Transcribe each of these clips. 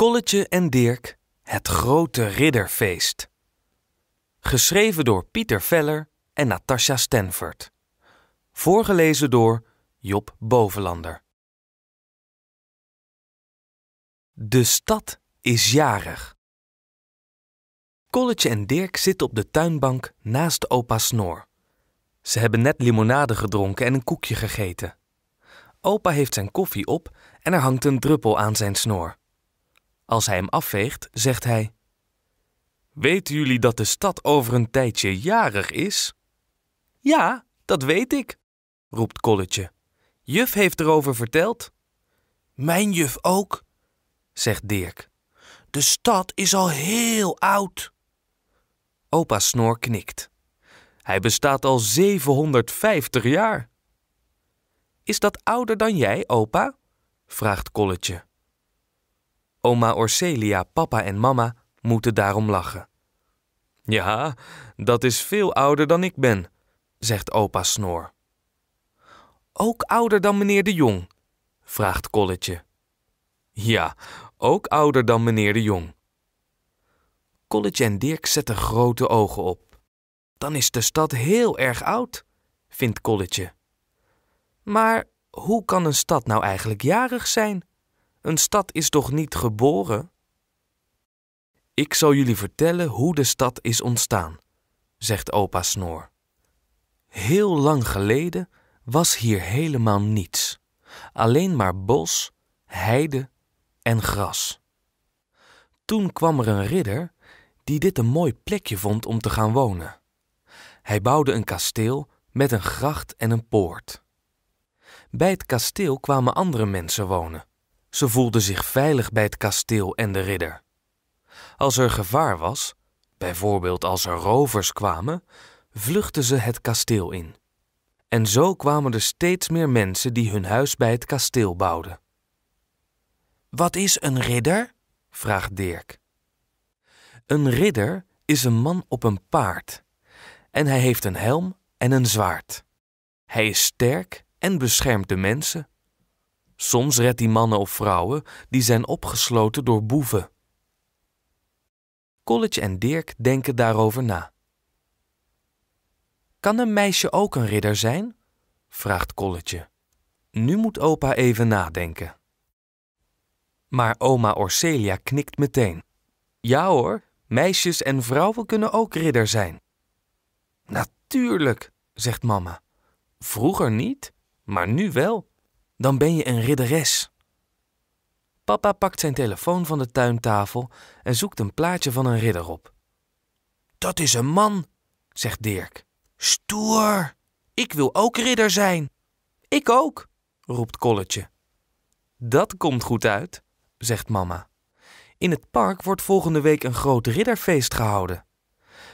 Kolletje en Dirk, het grote ridderfeest. Geschreven door Pieter Veller en Natasha Stanford. Voorgelezen door Job Bovenlander. De stad is jarig. Kolletje en Dirk zitten op de tuinbank naast opa Snor. Ze hebben net limonade gedronken en een koekje gegeten. Opa heeft zijn koffie op en er hangt een druppel aan zijn snor. Als hij hem afveegt, zegt hij: Weten jullie dat de stad over een tijdje jarig is? Ja, dat weet ik, roept Kolletje. Juf heeft erover verteld. Mijn juf ook, zegt Dirk. De stad is al heel oud. Opa Snor knikt. Hij bestaat al 750 jaar. Is dat ouder dan jij, opa? vraagt Kolletje. Oma Orcelia, papa en mama moeten daarom lachen. Ja, dat is veel ouder dan ik ben, zegt opa Snor. Ook ouder dan meneer de Jong? vraagt Kolletje. Ja, ook ouder dan meneer de Jong. Kolletje en Dirk zetten grote ogen op. Dan is de stad heel erg oud, vindt Kolletje. Maar hoe kan een stad nou eigenlijk jarig zijn? Een stad is toch niet geboren? Ik zal jullie vertellen hoe de stad is ontstaan, zegt opa Snoor. Heel lang geleden was hier helemaal niets, alleen maar bos, heide en gras. Toen kwam er een ridder die dit een mooi plekje vond om te gaan wonen. Hij bouwde een kasteel met een gracht en een poort. Bij het kasteel kwamen andere mensen wonen, ze voelden zich veilig bij het kasteel en de ridder. Als er gevaar was, bijvoorbeeld als er rovers kwamen, vluchtten ze het kasteel in. En zo kwamen er steeds meer mensen die hun huis bij het kasteel bouwden. Wat is een ridder? vraagt Dirk. Een ridder is een man op een paard. En hij heeft een helm en een zwaard. Hij is sterk en beschermt de mensen Soms redt hij mannen of vrouwen die zijn opgesloten door boeven. College en Dirk denken daarover na. Kan een meisje ook een ridder zijn? vraagt Colletje. Nu moet opa even nadenken. Maar oma Orselia knikt meteen. Ja hoor, meisjes en vrouwen kunnen ook ridder zijn. Natuurlijk, zegt mama. Vroeger niet, maar nu wel dan ben je een ridderes. Papa pakt zijn telefoon van de tuintafel en zoekt een plaatje van een ridder op. Dat is een man, zegt Dirk. Stoer! Ik wil ook ridder zijn. Ik ook, roept Kolletje. Dat komt goed uit, zegt mama. In het park wordt volgende week een groot ridderfeest gehouden.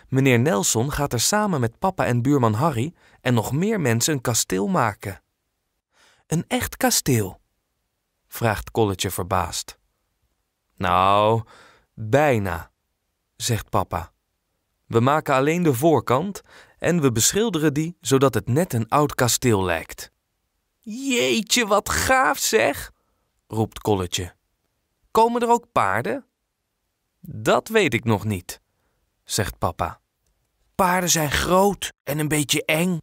Meneer Nelson gaat er samen met papa en buurman Harry en nog meer mensen een kasteel maken. Een echt kasteel? vraagt Kolletje verbaasd. Nou, bijna, zegt papa. We maken alleen de voorkant en we beschilderen die zodat het net een oud kasteel lijkt. Jeetje, wat gaaf zeg, roept Kolletje. Komen er ook paarden? Dat weet ik nog niet, zegt papa. Paarden zijn groot en een beetje eng,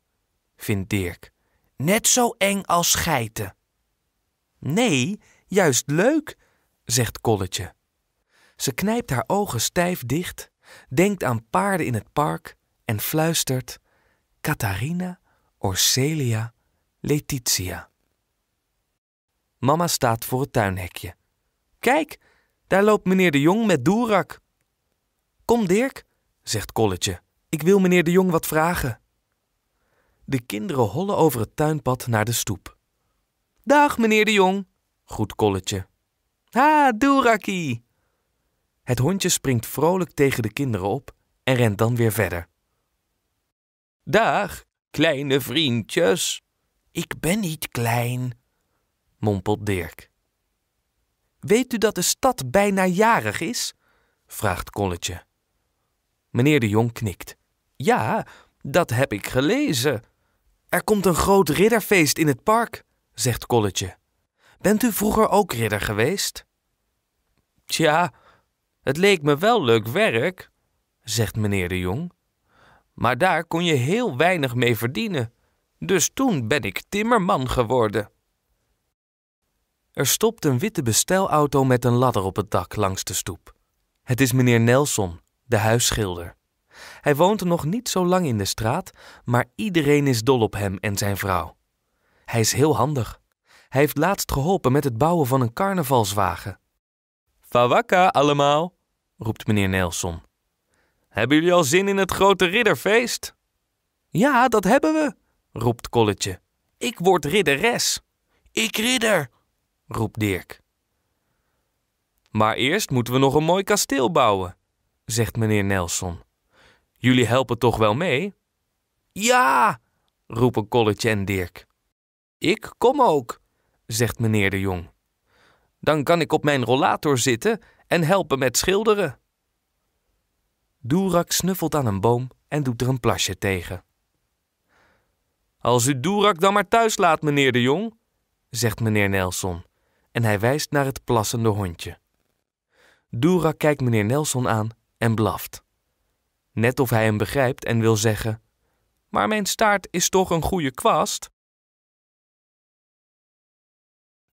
vindt Dirk net zo eng als geiten. Nee, juist leuk, zegt Kolletje. Ze knijpt haar ogen stijf dicht, denkt aan paarden in het park en fluistert: Catharina, Orselia, Letitia. Mama staat voor het tuinhekje. Kijk, daar loopt meneer de Jong met Doerak. Kom, Dirk, zegt Kolletje. Ik wil meneer de Jong wat vragen. De kinderen hollen over het tuinpad naar de stoep. Dag, meneer de Jong, groet Kolletje. Ha, doerakie! Het hondje springt vrolijk tegen de kinderen op en rent dan weer verder. Dag, kleine vriendjes. Ik ben niet klein, mompelt Dirk. Weet u dat de stad bijna jarig is? vraagt Kolletje. Meneer de Jong knikt. Ja, dat heb ik gelezen. Er komt een groot ridderfeest in het park, zegt Kolletje. Bent u vroeger ook ridder geweest? Tja, het leek me wel leuk werk, zegt meneer de Jong. Maar daar kon je heel weinig mee verdienen. Dus toen ben ik timmerman geworden. Er stopt een witte bestelauto met een ladder op het dak langs de stoep. Het is meneer Nelson, de huisschilder. Hij woont nog niet zo lang in de straat, maar iedereen is dol op hem en zijn vrouw. Hij is heel handig. Hij heeft laatst geholpen met het bouwen van een carnavalswagen. Fawaka allemaal, roept meneer Nelson. Hebben jullie al zin in het grote ridderfeest? Ja, dat hebben we, roept Kolletje. Ik word ridderes. Ik ridder, roept Dirk. Maar eerst moeten we nog een mooi kasteel bouwen, zegt meneer Nelson. Jullie helpen toch wel mee? Ja, roepen Colletje en Dirk. Ik kom ook, zegt meneer de Jong. Dan kan ik op mijn rollator zitten en helpen met schilderen. Doerak snuffelt aan een boom en doet er een plasje tegen. Als u Doerak dan maar thuis laat, meneer de Jong, zegt meneer Nelson, en hij wijst naar het plassende hondje. Doerak kijkt meneer Nelson aan en blaft net of hij hem begrijpt en wil zeggen: Maar mijn staart is toch een goede kwast?